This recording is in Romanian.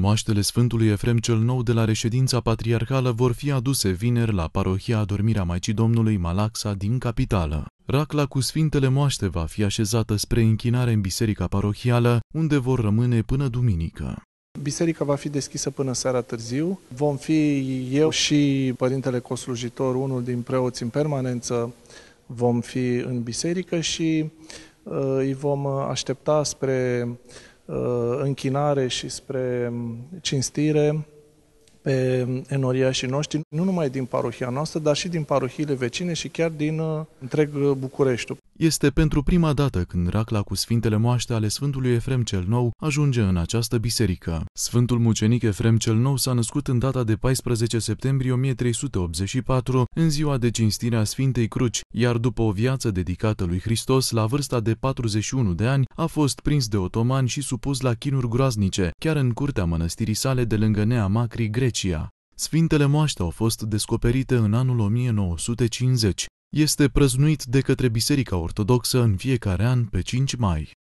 Moaștele Sfântului Efrem cel Nou de la reședința patriarhală vor fi aduse vineri la parohia Adormirea Maicii Domnului Malaxa din capitală. Racla cu Sfintele Moaște va fi așezată spre închinare în biserica parohială, unde vor rămâne până duminică. Biserica va fi deschisă până seara târziu. Vom fi eu și Părintele Coslujitor, unul din preoți în permanență, vom fi în biserică și uh, îi vom aștepta spre Uh, închinare și spre um, cinstire pe um, enoriașii noștri, nu numai din parohia noastră, dar și din parohiile vecine și chiar din uh, întreg uh, Bucureștiul. Este pentru prima dată când racla cu sfintele moaște ale Sfântului Efrem cel Nou ajunge în această biserică. Sfântul mucenic Efrem cel Nou s-a născut în data de 14 septembrie 1384, în ziua de cinstire a Sfintei Cruci, iar după o viață dedicată lui Hristos, la vârsta de 41 de ani, a fost prins de otomani și supus la chinuri groaznice, chiar în curtea mănăstirii sale de lângă Nea Macri, Grecia. Sfintele moaște au fost descoperite în anul 1950 este prăznuit de către Biserica Ortodoxă în fiecare an pe 5 mai.